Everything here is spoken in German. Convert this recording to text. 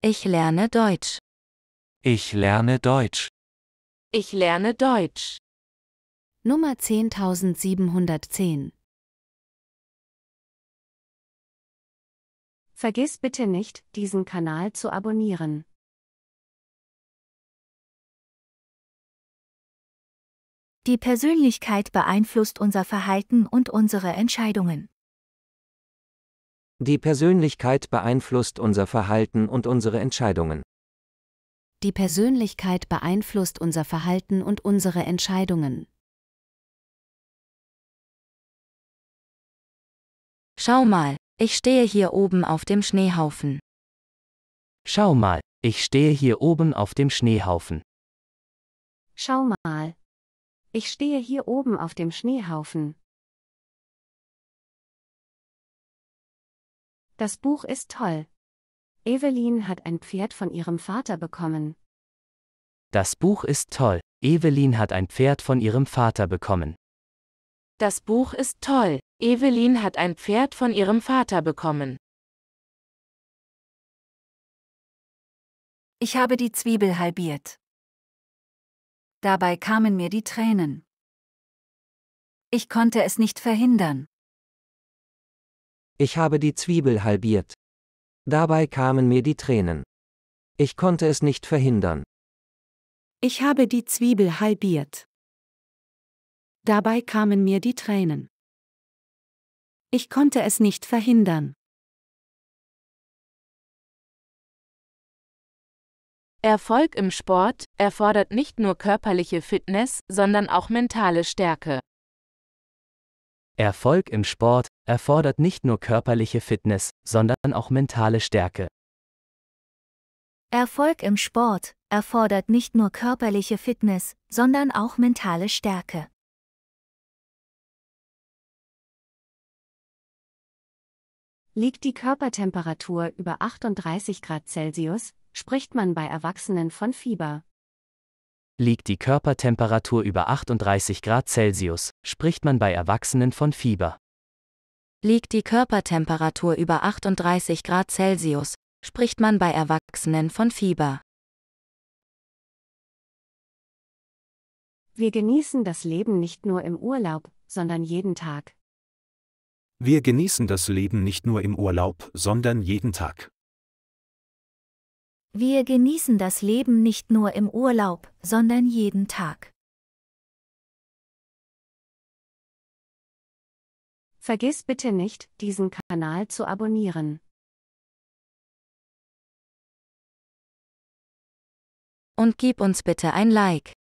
Ich lerne Deutsch. Ich lerne Deutsch. Ich lerne Deutsch. Nummer 10710. Vergiss bitte nicht, diesen Kanal zu abonnieren. Die Persönlichkeit beeinflusst unser Verhalten und unsere Entscheidungen. Die Persönlichkeit beeinflusst unser Verhalten und unsere Entscheidungen. Die Persönlichkeit beeinflusst unser Verhalten und unsere Entscheidungen. Schau mal, ich stehe hier oben auf dem Schneehaufen. Schau mal, ich stehe hier oben auf dem Schneehaufen. Schau mal. Ich stehe hier oben auf dem Schneehaufen. Das Buch ist toll. Evelyn hat ein Pferd von ihrem Vater bekommen. Das Buch ist toll. Evelyn hat ein Pferd von ihrem Vater bekommen. Das Buch ist toll. Evelyn hat ein Pferd von ihrem Vater bekommen. Ich habe die Zwiebel halbiert. Dabei kamen mir die Tränen. Ich konnte es nicht verhindern. Ich habe die Zwiebel halbiert. Dabei kamen mir die Tränen. Ich konnte es nicht verhindern. Ich habe die Zwiebel halbiert. Dabei kamen mir die Tränen. Ich konnte es nicht verhindern. Erfolg im Sport erfordert nicht nur körperliche Fitness, sondern auch mentale Stärke. Erfolg im Sport erfordert nicht nur körperliche Fitness, sondern auch mentale Stärke. Erfolg im Sport erfordert nicht nur körperliche Fitness, sondern auch mentale Stärke. Liegt die Körpertemperatur über 38 Grad Celsius, spricht man bei Erwachsenen von Fieber. Liegt die Körpertemperatur über 38 Grad Celsius, spricht man bei Erwachsenen von Fieber. Liegt die Körpertemperatur über 38 Grad Celsius, spricht man bei Erwachsenen von Fieber. Wir genießen das Leben nicht nur im Urlaub, sondern jeden Tag. Wir genießen das Leben nicht nur im Urlaub, sondern jeden Tag. Wir genießen das Leben nicht nur im Urlaub, sondern jeden Tag. Vergiss bitte nicht, diesen Kanal zu abonnieren. Und gib uns bitte ein Like.